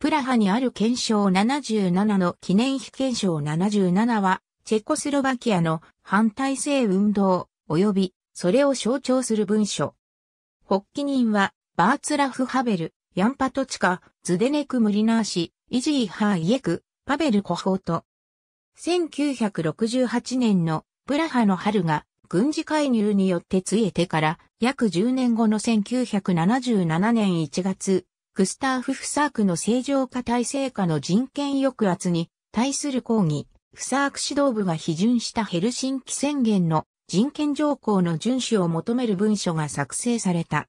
プラハにある憲章77の記念碑憲章77は、チェコスロバキアの反体制運動、及びそれを象徴する文書。発起人は、バーツラフ・ハベル、ヤンパトチカ、ズデネク・ムリナー氏、イジー・ハー・イエク、パベル・コホート。1968年のプラハの春が軍事介入によってついてから約10年後の1977年1月、グスターフ・フサークの正常化体制下の人権抑圧に対する抗議、フサーク指導部が批准したヘルシンキ宣言の人権条項の遵守を求める文書が作成された。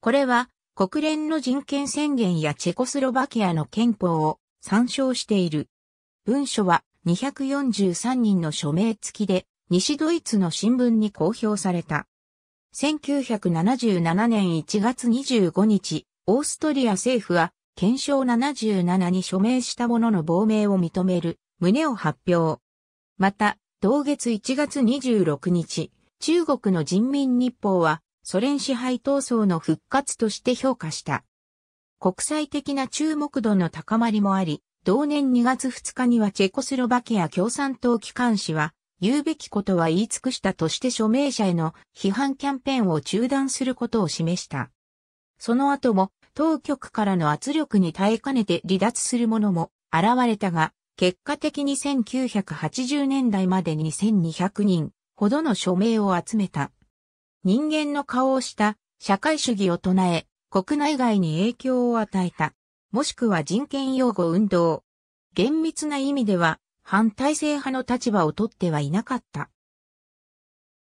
これは国連の人権宣言やチェコスロバキアの憲法を参照している。文書は243人の署名付きで西ドイツの新聞に公表された。1977年1月25日、オーストリア政府は、憲章77に署名した者の亡命を認める、旨を発表。また、同月1月26日、中国の人民日報は、ソ連支配闘争の復活として評価した。国際的な注目度の高まりもあり、同年2月2日にはチェコスロバキア共産党機関紙は、言うべきことは言い尽くしたとして署名者への批判キャンペーンを中断することを示した。その後も当局からの圧力に耐えかねて離脱する者も現れたが、結果的に1980年代までに2 2 0 0人ほどの署名を集めた。人間の顔をした社会主義を唱え、国内外に影響を与えた。もしくは人権擁護運動。厳密な意味では反体制派の立場をとってはいなかった。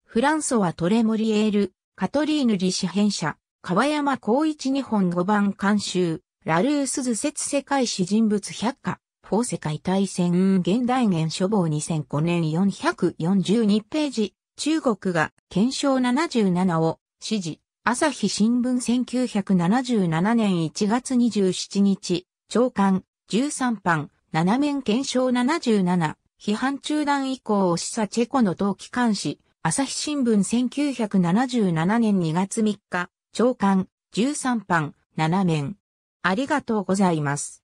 フランソワ・トレモリエール、カトリーヌ・リシ編者。川山光一日本5番監修、ラルースズ説世界史人物百科、フォー世界大戦現代現書房2005年442ページ、中国が検証77を指示、朝日新聞1977年1月27日、長官13版、7面検証77、批判中断以降を示唆チェコの同期監視、朝日新聞1977年2月3日、長官、13番、7面。ありがとうございます。